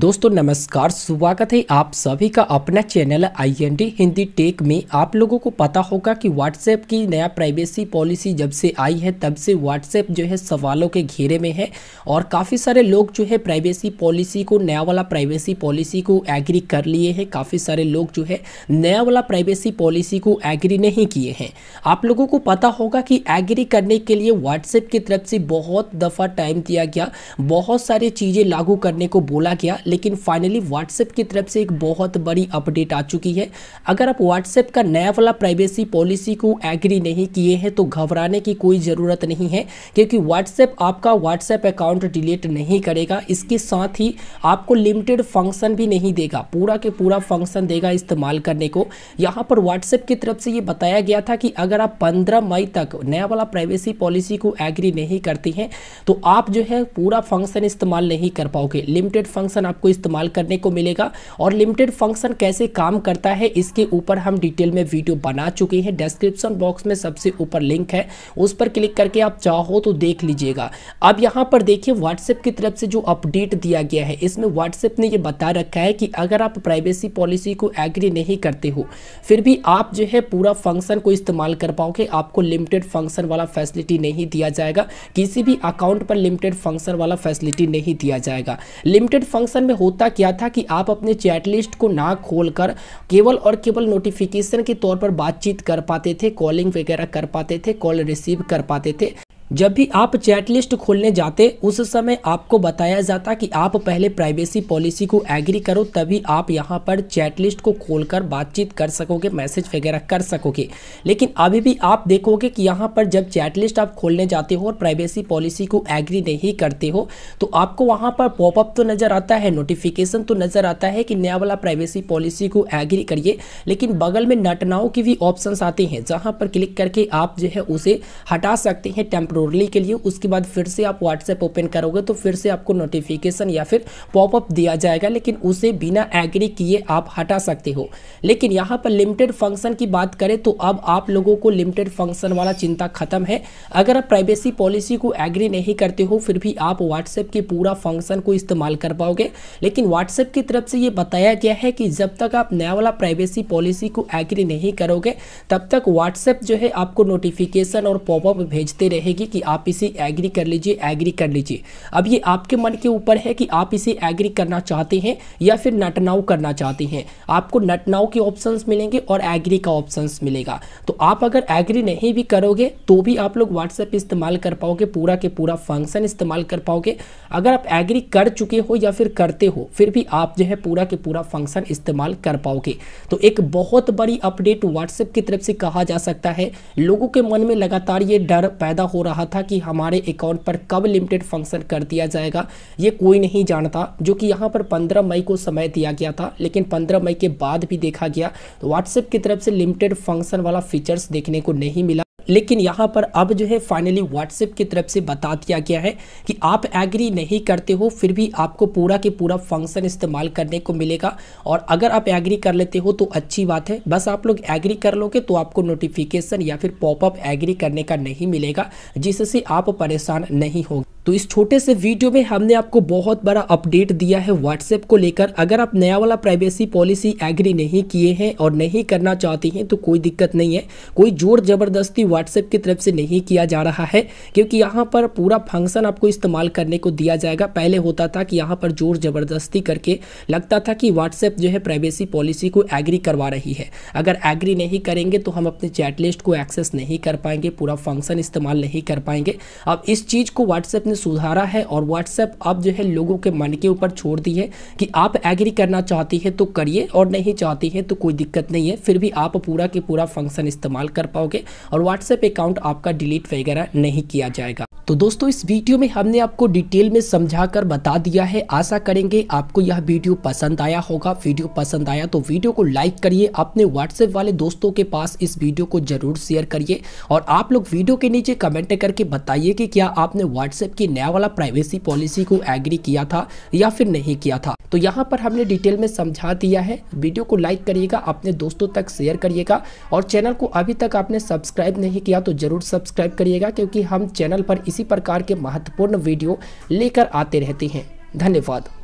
दोस्तों नमस्कार स्वागत है आप सभी का अपना चैनल आईएनडी हिंदी टेक में आप लोगों को पता होगा कि व्हाट्सएप की नया प्राइवेसी पॉलिसी जब से आई है तब से व्हाट्सएप जो है सवालों के घेरे में है और काफ़ी सारे लोग जो है प्राइवेसी पॉलिसी को नया वाला प्राइवेसी पॉलिसी को एग्री कर लिए हैं काफ़ी सारे लोग जो है नया वाला प्राइवेसी पॉलिसी को एग्री नहीं किए हैं आप लोगों को पता होगा कि एग्री करने के लिए व्हाट्सएप की तरफ से बहुत दफ़ा टाइम दिया गया बहुत सारी चीज़ें लागू करने को बोला गया लेकिन फाइनली व्हाट्सएप की तरफ से एक बहुत बड़ी अपडेट आ चुकी है अगर आप व्हाट्सएप का नया वाला प्राइवेसी पॉलिसी को एग्री नहीं किए हैं तो घबराने की कोई ज़रूरत नहीं है क्योंकि व्हाट्सएप आपका व्हाट्सएप अकाउंट डिलीट नहीं करेगा इसके साथ ही आपको लिमिटेड फंक्शन भी नहीं देगा पूरा के पूरा फंक्शन देगा इस्तेमाल करने को यहाँ पर व्हाट्सएप की तरफ से ये बताया गया था कि अगर आप 15 मई तक नया वाला प्राइवेसी पॉलिसी को एग्री नहीं करती हैं तो आप जो है पूरा फंक्शन इस्तेमाल नहीं कर पाओगे लिमिटेड फंक्शन आप आपको इस्तेमाल करने को मिलेगा और लिमिटेड फंक्शन कैसे काम करता है इसके ऊपर हम डिटेल में वीडियो बना चुके हैं डिस्क्रिप्शन बॉक्स में सबसे ऊपर लिंक है उस पर क्लिक करके आप चाहो तो देख लीजिएगा अब यहाँ पर देखिए व्हाट्सएप की तरफ से जो अपडेट दिया गया है इसमें व्हाट्सएप ने यह बता रखा है कि अगर आप प्राइवेसी पॉलिसी को एग्री नहीं करते हो फिर भी आप जो है पूरा फंक्शन को इस्तेमाल कर पाओगे आपको लिमिटेड फंक्शन वाला फैसिलिटी नहीं दिया जाएगा किसी भी अकाउंट पर लिमिटेड फंक्शन वाला फैसिलिटी नहीं दिया जाएगा लिमिटेड फंक्शन में होता क्या था कि आप अपने चैट लिस्ट को ना खोलकर केवल और केवल नोटिफिकेशन के तौर पर बातचीत कर पाते थे कॉलिंग वगैरह कर पाते थे कॉल रिसीव कर पाते थे जब भी आप चैट लिस्ट खोलने जाते उस समय आपको बताया जाता कि आप पहले प्राइवेसी पॉलिसी को एग्री करो तभी आप यहां पर चैट लिस्ट को खोलकर बातचीत कर सकोगे मैसेज वगैरह कर सकोगे लेकिन अभी भी आप देखोगे कि यहां पर जब चैट लिस्ट आप खोलने जाते हो और प्राइवेसी पॉलिसी को एग्री नहीं करते हो तो आपको वहाँ पर पॉपअप तो नज़र आता है नोटिफिकेशन तो नज़र आता है कि नया वाला प्राइवेसी पॉलिसी को एग्री करिए लेकिन बगल में नटनाओं की भी ऑप्शन आते हैं जहाँ पर क्लिक करके आप जो है उसे हटा सकते हैं टेम्पर क्रोरली के लिए उसके बाद फिर से आप व्हाट्सएप ओपन करोगे तो फिर से आपको नोटिफिकेशन या फिर पॉपअप दिया जाएगा लेकिन उसे बिना एग्री किए आप हटा सकते हो लेकिन यहाँ पर लिमिटेड फंक्शन की बात करें तो अब आप लोगों को लिमिटेड फंक्शन वाला चिंता खत्म है अगर आप प्राइवेसी पॉलिसी को एग्री नहीं करते हो फिर भी आप व्हाट्सएप के पूरा फंक्शन को इस्तेमाल कर पाओगे लेकिन व्हाट्सएप की तरफ से ये बताया गया है कि जब तक आप नया वाला प्राइवेसी पॉलिसी को एग्री नहीं करोगे तब तक व्हाट्सएप जो है आपको नोटिफिकेशन और पॉपअप भेजते रहेगी चाहिए कि आप इसे एग्री कर लीजिए एग्री कर लीजिए अब ये आपके मन के ऊपर है कि आप इसे एग्री करना चाहते हैं या फिर नटनाव करना चाहते हैं आपको नटनाव के ऑप्शंस मिलेंगे और एग्री का ऑप्शंस मिलेगा तो आप अगर एग्री नहीं भी करोगे तो भी आप लोग व्हाट्सएप इस्तेमाल कर पाओगे पूरा के पूरा फंक्शन इस्तेमाल कर पाओगे अगर आप एग्री कर चुके हो या फिर करते हो फिर भी आप जो है पूरा के पूरा फंक्शन इस्तेमाल कर पाओगे तो एक बहुत बड़ी अपडेट व्हाट्सएप की तरफ से कहा जा सकता है लोगों के मन में लगातार ये डर पैदा हो रहा कहा था कि हमारे अकाउंट पर कब लिमिटेड फंक्शन कर दिया जाएगा ये कोई नहीं जानता जो कि यहाँ पर 15 मई को समय दिया गया था लेकिन 15 मई के बाद भी देखा गया तो व्हाट्सएप की तरफ से लिमिटेड फंक्शन वाला फीचर्स देखने को नहीं मिला लेकिन यहाँ पर अब जो है फाइनली व्हाट्सएप की तरफ से बता दिया गया है कि आप एग्री नहीं करते हो फिर भी आपको पूरा के पूरा फंक्शन इस्तेमाल करने को मिलेगा और अगर आप एग्री कर लेते हो तो अच्छी बात है बस आप लोग एग्री कर लोगे तो आपको नोटिफिकेशन या फिर पॉपअप एग्री करने का नहीं मिलेगा जिससे आप परेशान नहीं होगा तो इस छोटे से वीडियो में हमने आपको बहुत बड़ा अपडेट दिया है व्हाट्सएप को लेकर अगर आप नया वाला प्राइवेसी पॉलिसी एग्री नहीं किए हैं और नहीं करना चाहते हैं तो कोई दिक्कत नहीं है कोई जोर ज़बरदस्ती व्हाट्सएप की तरफ से नहीं किया जा रहा है क्योंकि यहाँ पर पूरा फंक्शन आपको इस्तेमाल करने को दिया जाएगा पहले होता था कि यहाँ पर जोर ज़बरदस्ती करके लगता था कि व्हाट्सएप जो है प्राइवेसी पॉलिसी को एग्री करवा रही है अगर एग्री नहीं करेंगे तो हम अपने चैटलिस्ट को एक्सेस नहीं कर पाएंगे पूरा फंक्शन इस्तेमाल नहीं कर पाएंगे अब इस चीज़ को व्हाट्सएप ने सुधारा है और व्हाट्सएप अब जो है लोगों के मन के ऊपर छोड़ दी है कि आप एग्री करना चाहती है तो करिए और नहीं चाहती है तो कोई दिक्कत नहीं है फिर भी आप पूरा के पूरा फंक्शन इस्तेमाल कर पाओगे और व्हाट्सएप अकाउंट आपका डिलीट वगैरह नहीं किया जाएगा तो दोस्तों इस वीडियो में हमने आपको डिटेल में समझाकर बता दिया है आशा करेंगे आपको यह वीडियो पसंद आया होगा वीडियो पसंद आया तो वीडियो को लाइक करिए अपने व्हाट्सएप वाले दोस्तों के पास इस वीडियो को जरूर शेयर करिए और आप लोग वीडियो के नीचे कमेंट करके बताइए कि क्या आपने व्हाट्सएप के कि नया वाला प्राइवेसी पॉलिसी को एग्री किया था या फिर नहीं किया था तो यहाँ पर हमने डिटेल में समझा दिया है वीडियो को लाइक करिएगा अपने दोस्तों तक शेयर करिएगा और चैनल को अभी तक आपने सब्सक्राइब नहीं किया तो ज़रूर सब्सक्राइब करिएगा क्योंकि हम चैनल पर इसी प्रकार के महत्वपूर्ण वीडियो लेकर आते रहते हैं धन्यवाद